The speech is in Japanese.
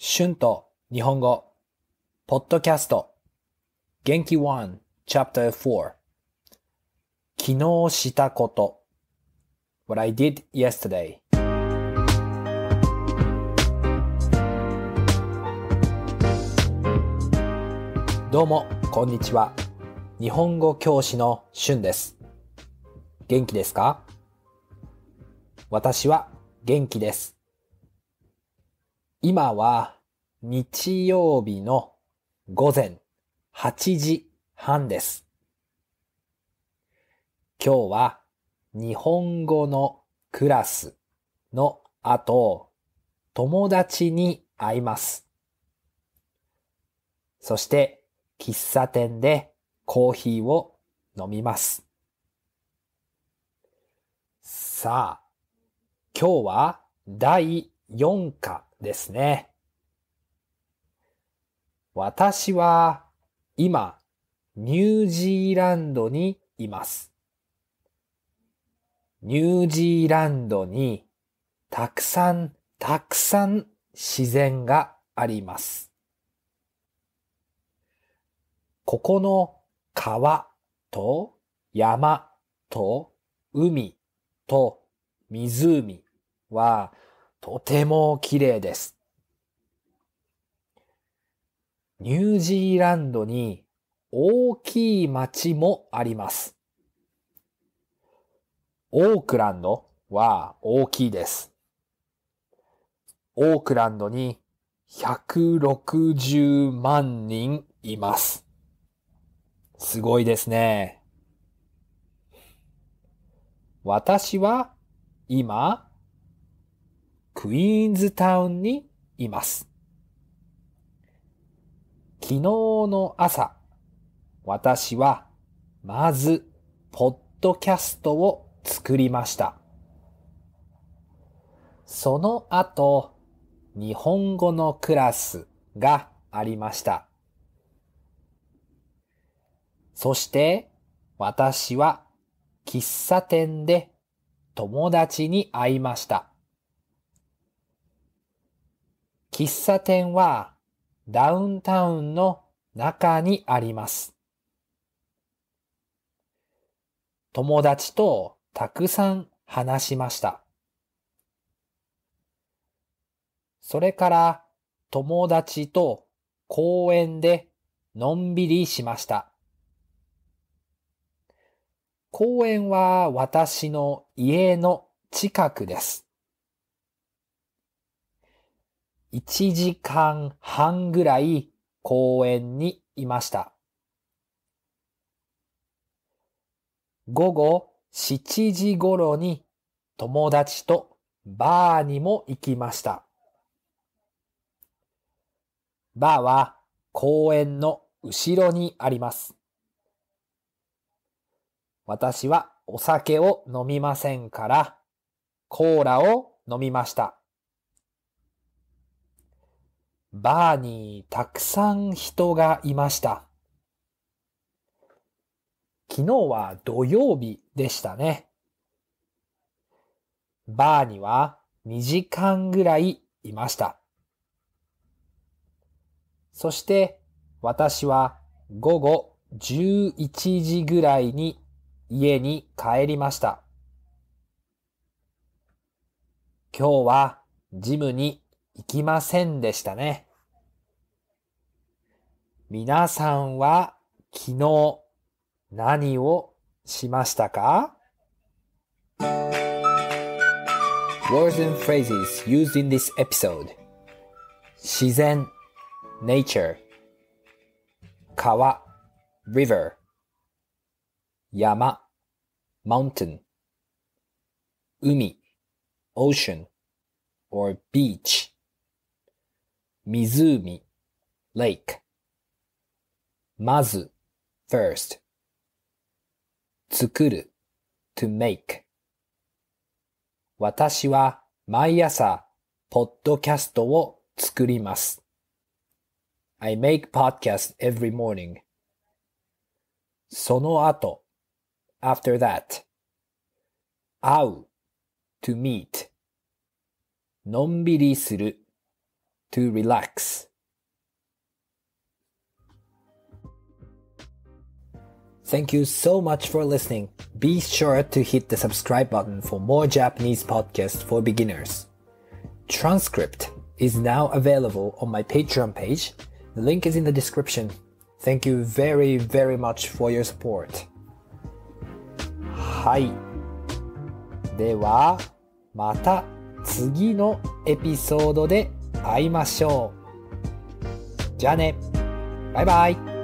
春と日本語、ポッドキャスト、元気1、Chapter 4昨日したこと What I did yesterday どうも、こんにちは。日本語教師の春です。元気ですか私は元気です。今は日曜日の午前8時半です。今日は日本語のクラスの後、友達に会います。そして喫茶店でコーヒーを飲みます。さあ、今日は第4課。ですね。私は今ニュージーランドにいます。ニュージーランドにたくさんたくさん自然があります。ここの川と山と海と湖はとても綺麗です。ニュージーランドに大きい町もあります。オークランドは大きいです。オークランドに160万人います。すごいですね。私は今クイーンズタウンにいます。昨日の朝、私はまずポッドキャストを作りました。その後、日本語のクラスがありました。そして私は喫茶店で友達に会いました。喫茶店はダウンタウンの中にあります。友達とたくさん話しました。それから友達と公園でのんびりしました。公園は私の家の近くです。1時間半ぐらい公園にいました。午後7時頃に友達とバーにも行きました。バーは公園の後ろにあります。私はお酒を飲みませんから、コーラを飲みました。バーにたくさん人がいました。昨日は土曜日でしたね。バーには2時間ぐらいいました。そして私は午後11時ぐらいに家に帰りました。今日はジムに行きませんでしたね。皆さんは昨日何をしましたか Words and phrases used in this episode 自然 nature 川 river 山 mountain 海 ocean or beach 湖 lake まず first 作る to make 私は毎朝ポッドキャストを作ります。I make podcast every morning. その後 after that 会う to meet のんびりする to relax Thank you so much for listening. Be sure to hit the subscribe button for more Japanese podcasts for beginners. Transcript is now available on my Patreon page. The link is in the description. Thank you very, very much for your support. はい。では、また次のエピソードで会いましょう。じゃあね。バイバイ。